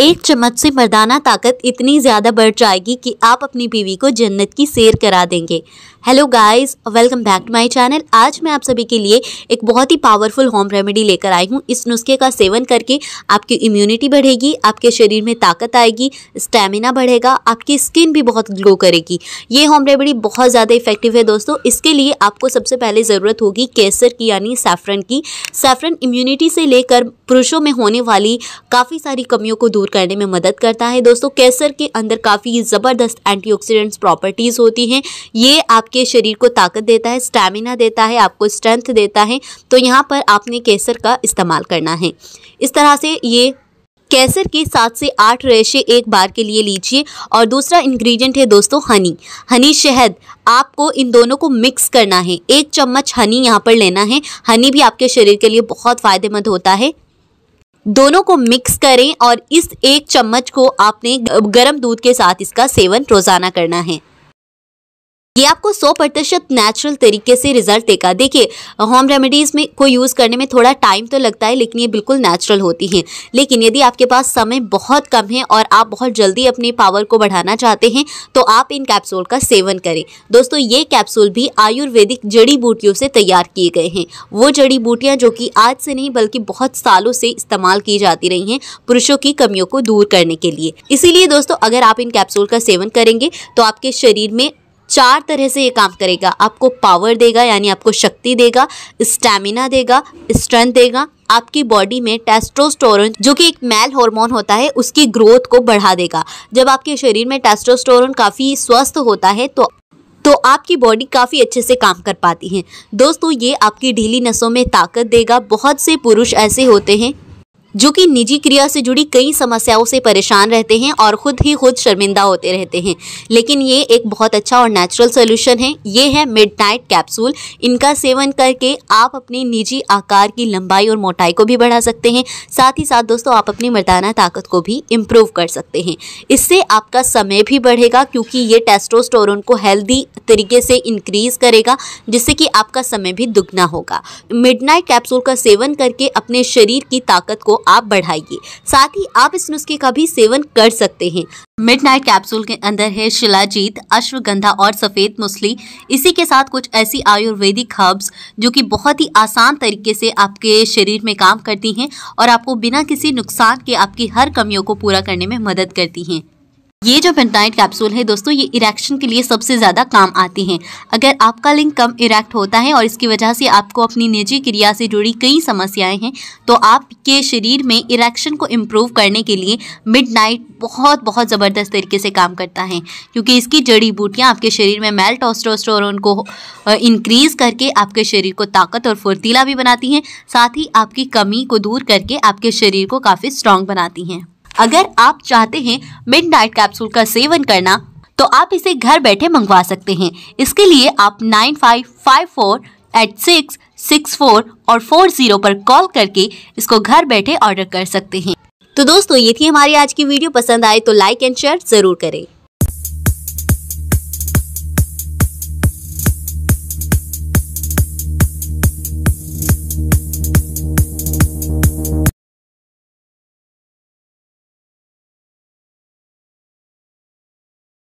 एक चम्मच से मर्दाना ताकत इतनी ज़्यादा बढ़ जाएगी कि आप अपनी बीवी को जन्नत की सैर करा देंगे hello guys welcome back to my channel आज मैं आप सभी के लिए एक बहुत ही पावरफुल होम रेमेडी लेकर आई हूँ इस नुस्खे का सेवन करके आपकी इम्यूनिटी बढ़ेगी आपके शरीर में ताकत आएगी स्टेमिना बढ़ेगा आपकी स्किन भी बहुत ग्लो करेगी ये होम रेमेडी बहुत ज़्यादा इफेक्टिव है दोस्तों इसके लिए आपको सबसे पहले ज़रूरत होगी केसर की यानी सैफरन की सैफरन इम्यूनिटी से लेकर पुरुषों में होने वाली काफ़ी सारी कमियों को दूर करने में मदद करता है दोस्तों केसर के अंदर काफ़ी ज़बरदस्त एंटीऑक्सीडेंट्स प्रॉपर्टीज़ होती हैं ये आपके शरीर को ताकत देता है स्टैमिना देता है आपको स्ट्रेंथ देता है तो यहाँ पर आपने केसर का इस्तेमाल करना है इस तरह से ये केसर के सात से आठ रेशे एक बार के लिए लीजिए और दूसरा इंग्रेडिएंट है दोस्तों हनी हनी शहद आपको इन दोनों को मिक्स करना है एक चम्मच हनी यहाँ पर लेना है हनी भी आपके शरीर के लिए बहुत फ़ायदेमंद होता है दोनों को मिक्स करें और इस एक चम्मच को आपने गर्म दूध के साथ इसका सेवन रोजाना करना है ये आपको 100 प्रतिशत नेचुरल तरीके से रिजल्ट देगा देखिए होम रेमेडीज़ में को यूज़ करने में थोड़ा टाइम तो लगता है लेकिन ये बिल्कुल नेचुरल होती हैं लेकिन यदि आपके पास समय बहुत कम है और आप बहुत जल्दी अपने पावर को बढ़ाना चाहते हैं तो आप इन कैप्सूल का सेवन करें दोस्तों ये कैप्सूल भी आयुर्वेदिक जड़ी बूटियों से तैयार किए गए हैं वो जड़ी बूटियाँ जो कि आज से नहीं बल्कि बहुत सालों से इस्तेमाल की जाती रही हैं पुरुषों की कमियों को दूर करने के लिए इसीलिए दोस्तों अगर आप इन कैप्सूल का सेवन करेंगे तो आपके शरीर में चार तरह से ये काम करेगा आपको पावर देगा यानी आपको शक्ति देगा स्टैमिना देगा स्ट्रेंथ देगा आपकी बॉडी में टेस्टोस्टोरन जो कि एक मेल हार्मोन होता है उसकी ग्रोथ को बढ़ा देगा जब आपके शरीर में टेस्टोस्टोरन काफ़ी स्वस्थ होता है तो तो आपकी बॉडी काफ़ी अच्छे से काम कर पाती है दोस्तों ये आपकी ढीली नसों में ताकत देगा बहुत से पुरुष ऐसे होते हैं जो कि निजी क्रिया से जुड़ी कई समस्याओं से परेशान रहते हैं और खुद ही खुद शर्मिंदा होते रहते हैं लेकिन ये एक बहुत अच्छा और नेचुरल सोल्यूशन है ये है मिड नाइट कैप्सूल इनका सेवन करके आप अपने निजी आकार की लंबाई और मोटाई को भी बढ़ा सकते हैं साथ ही साथ दोस्तों आप अपनी मर्दाना ताकत को भी इम्प्रूव कर सकते हैं इससे आपका समय भी बढ़ेगा क्योंकि ये टेस्टोस्टोरोन को हेल्दी तरीके से इंक्रीज करेगा जिससे कि आपका समय भी दुगना होगा मिड कैप्सूल का सेवन करके अपने शरीर की ताकत को आप बढ़ाइए साथ ही आप इस नुस्खे का भी सेवन कर सकते हैं मिडनाइट कैप्सूल के अंदर है शिलाजीत अश्वगंधा और सफ़ेद मुसली इसी के साथ कुछ ऐसी आयुर्वेदिक हर्ब्स जो कि बहुत ही आसान तरीके से आपके शरीर में काम करती हैं और आपको बिना किसी नुकसान के आपकी हर कमियों को पूरा करने में मदद करती हैं ये जो पेंटाइट कैप्सूल है दोस्तों ये इरेक्शन के लिए सबसे ज़्यादा काम आती हैं अगर आपका लिंग कम इरेक्ट होता है और इसकी वजह से आपको अपनी निजी क्रिया से जुड़ी कई समस्याएं हैं तो आपके शरीर में इरेक्शन को इम्प्रूव करने के लिए मिडनाइट बहुत बहुत ज़बरदस्त तरीके से काम करता है क्योंकि इसकी जड़ी बूटियाँ आपके शरीर में मेल टोस्टोस्टोरोन को इंक्रीज़ करके आपके शरीर को ताकत और फुर्तीला भी बनाती हैं साथ ही आपकी कमी को दूर करके आपके शरीर को काफ़ी स्ट्रॉन्ग बनाती हैं अगर आप चाहते हैं मिडनाइट कैप्सूल का सेवन करना तो आप इसे घर बैठे मंगवा सकते हैं इसके लिए आप nine five five four eight six six four और फोर जीरो पर कॉल करके इसको घर बैठे ऑर्डर कर सकते हैं तो दोस्तों ये थी हमारी आज की वीडियो पसंद आए तो लाइक एंड शेयर जरूर करें